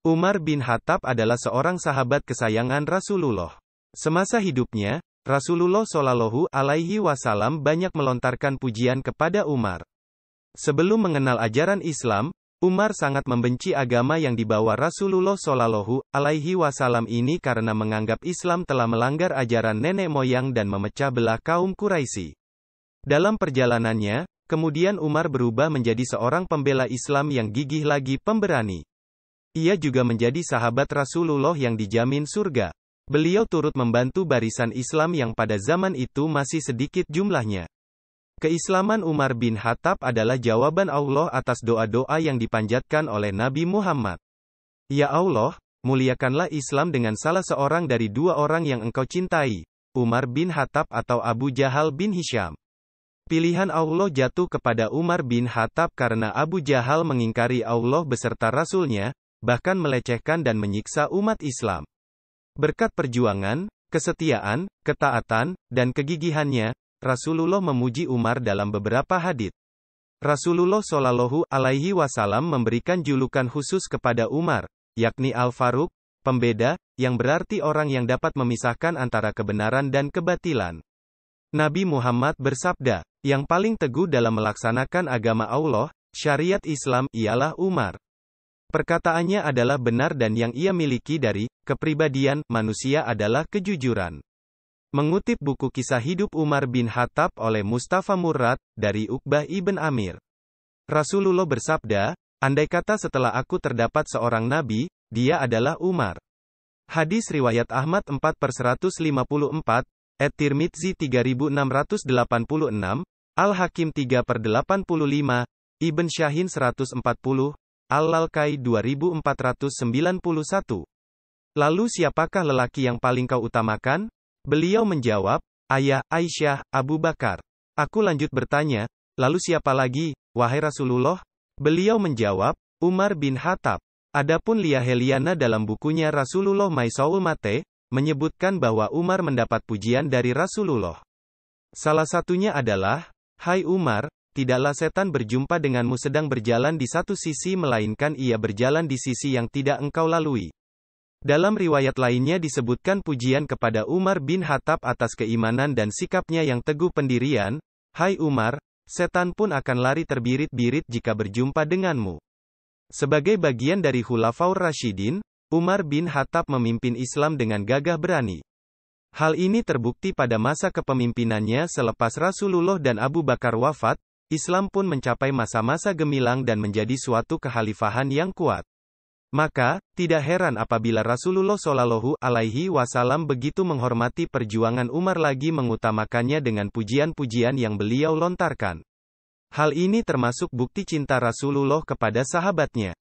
Umar bin Khattab adalah seorang sahabat kesayangan Rasulullah. Semasa hidupnya, Rasulullah Shallallahu Alaihi Wasallam banyak melontarkan pujian kepada Umar. Sebelum mengenal ajaran Islam, Umar sangat membenci agama yang dibawa Rasulullah Shallallahu Alaihi Wasallam ini karena menganggap Islam telah melanggar ajaran nenek moyang dan memecah belah kaum Quraisy. Dalam perjalanannya, kemudian Umar berubah menjadi seorang pembela Islam yang gigih lagi pemberani. Ia juga menjadi sahabat Rasulullah yang dijamin surga. Beliau turut membantu barisan Islam yang pada zaman itu masih sedikit jumlahnya. Keislaman Umar bin Khattab adalah jawaban Allah atas doa-doa yang dipanjatkan oleh Nabi Muhammad. Ya Allah, muliakanlah Islam dengan salah seorang dari dua orang yang engkau cintai, Umar bin Khattab atau Abu Jahal bin Hisham. Pilihan Allah jatuh kepada Umar bin Khattab karena Abu Jahal mengingkari Allah beserta Rasulnya, bahkan melecehkan dan menyiksa umat Islam. Berkat perjuangan, kesetiaan, ketaatan, dan kegigihannya, Rasulullah memuji Umar dalam beberapa hadis. Rasulullah Shallallahu Alaihi Wasallam memberikan julukan khusus kepada Umar, yakni Al-Faruq, pembeda, yang berarti orang yang dapat memisahkan antara kebenaran dan kebatilan. Nabi Muhammad bersabda, yang paling teguh dalam melaksanakan agama Allah, syariat Islam, ialah Umar. Perkataannya adalah benar dan yang ia miliki dari kepribadian manusia adalah kejujuran. Mengutip buku kisah hidup Umar bin Khattab oleh Mustafa Murad, dari Uqbah ibn Amir. Rasulullah bersabda, Andai kata setelah aku terdapat seorang nabi, dia adalah Umar. Hadis Riwayat Ahmad 4 per 154, At-Tirmidzi 3686, Al-Hakim 3 per 85, Ibn Syahin 140, Al-Lalkai 2491. Lalu siapakah lelaki yang paling kau utamakan? Beliau menjawab, Ayah, Aisyah, Abu Bakar. Aku lanjut bertanya, lalu siapa lagi, wahai Rasulullah? Beliau menjawab, Umar bin Hatab. Adapun Lia Heliana dalam bukunya Rasulullah Maisaul Mate, menyebutkan bahwa Umar mendapat pujian dari Rasulullah. Salah satunya adalah, Hai Umar, tidaklah setan berjumpa denganmu sedang berjalan di satu sisi melainkan ia berjalan di sisi yang tidak engkau lalui. Dalam riwayat lainnya disebutkan pujian kepada Umar bin Khattab atas keimanan dan sikapnya yang teguh pendirian, Hai Umar, setan pun akan lari terbirit-birit jika berjumpa denganmu. Sebagai bagian dari Hulafaur Rashidin, Umar bin Khattab memimpin Islam dengan gagah berani. Hal ini terbukti pada masa kepemimpinannya selepas Rasulullah dan Abu Bakar wafat, Islam pun mencapai masa-masa gemilang dan menjadi suatu kehalifahan yang kuat. Maka, tidak heran apabila Rasulullah Shallallahu Alaihi Wasallam begitu menghormati perjuangan Umar lagi mengutamakannya dengan pujian-pujian yang beliau lontarkan. Hal ini termasuk bukti cinta Rasulullah kepada sahabatnya.